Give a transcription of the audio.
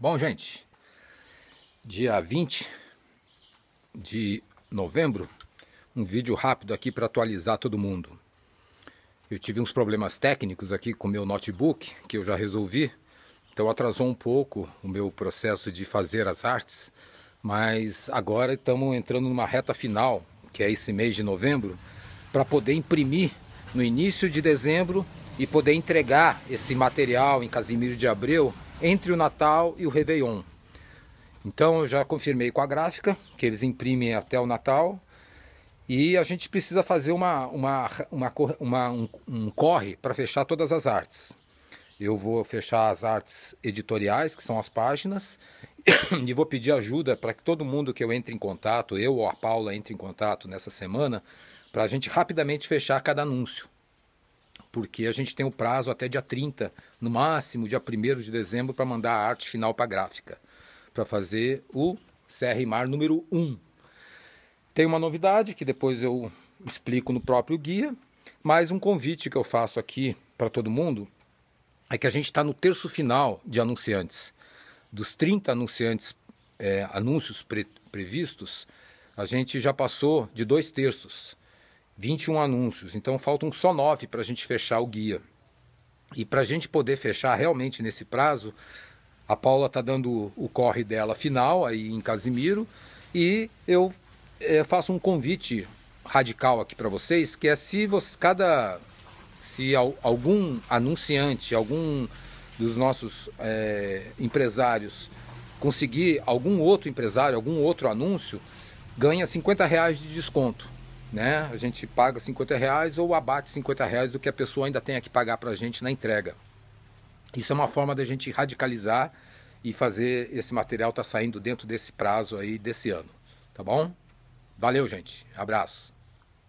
Bom, gente, dia 20 de novembro, um vídeo rápido aqui para atualizar todo mundo. Eu tive uns problemas técnicos aqui com meu notebook, que eu já resolvi, então atrasou um pouco o meu processo de fazer as artes, mas agora estamos entrando numa reta final, que é esse mês de novembro, para poder imprimir no início de dezembro e poder entregar esse material em Casimiro de Abreu entre o Natal e o Réveillon. Então eu já confirmei com a gráfica que eles imprimem até o Natal e a gente precisa fazer uma, uma, uma, uma um, um corre para fechar todas as artes. Eu vou fechar as artes editoriais, que são as páginas, e vou pedir ajuda para que todo mundo que eu entre em contato, eu ou a Paula entre em contato nessa semana, para a gente rapidamente fechar cada anúncio porque a gente tem o prazo até dia 30, no máximo dia 1 de dezembro, para mandar a arte final para a gráfica, para fazer o CR Mar número 1. Tem uma novidade que depois eu explico no próprio guia, mas um convite que eu faço aqui para todo mundo é que a gente está no terço final de anunciantes. Dos 30 anunciantes, é, anúncios pre previstos, a gente já passou de dois terços. 21 anúncios, então faltam só 9 para a gente fechar o guia. E para a gente poder fechar realmente nesse prazo, a Paula está dando o corre dela final aí em Casimiro e eu é, faço um convite radical aqui para vocês, que é se você, cada se algum anunciante, algum dos nossos é, empresários conseguir algum outro empresário, algum outro anúncio, ganha 50 reais de desconto né? A gente paga 50 reais ou abate 50 reais do que a pessoa ainda tem que pagar para a gente na entrega. Isso é uma forma da gente radicalizar e fazer esse material estar tá saindo dentro desse prazo aí desse ano, tá bom? Valeu, gente. Abraço.